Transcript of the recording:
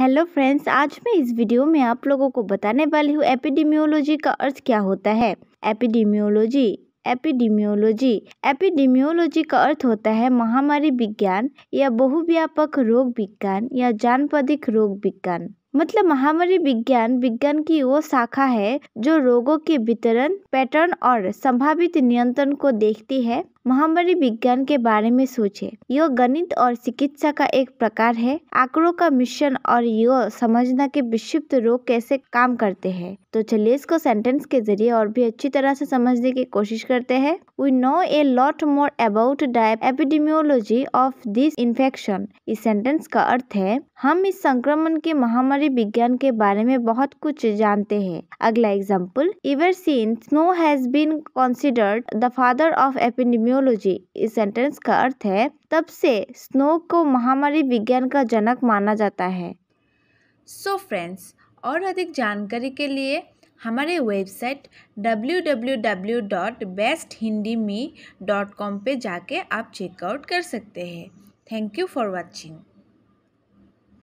hello friends आज मैं इस वीडियो में आप लोगों को बताने वाली हूँ एपिडेमियोलॉजी का अर्थ क्या होता है एपिडेमियोलॉजी एपिडेमियोलॉजी एपिडेमियोलॉजी का अर्थ होता है महामारी विज्ञान या बहुव्यापक रोग विज्ञान या जानपदिक रोग विज्ञान मतलब महामारी विज्ञान विज्ञान की वो शाखा है जो रोगों के वितरण पैटर्न और संभावित नियंत्रण को देखती है महामारी विज्ञान के बारे में सोचे यह गणित और चिकित्सा का एक प्रकार है आंकड़ों का मिशन और यह समझना के विक्षिप्त रोग कैसे काम करते हैं तो चलिए इसको सेंटेंस के जरिए और भी अच्छी तरह से समझने की कोशिश करते हैं we know a lot more about the epidemiology of this infection इस सेंटेंस का अर्थ है हम इस संक्रमण के महामारी विज्ञान के बारे में बहुत कुछ जानते हैं अगला example ever seen Snow has been considered the father of epidemio epidemiology इस सेंटेंस का अर्थ है तब से स्नो को महामारी विज्ञान का जनक माना जाता है सो so फ्रेंड्स और अधिक जानकारी के लिए हमारे वेबसाइट www.besthindime.com पे जाके आप चेकआउट कर सकते हैं थैंक यू फॉर वाचिंग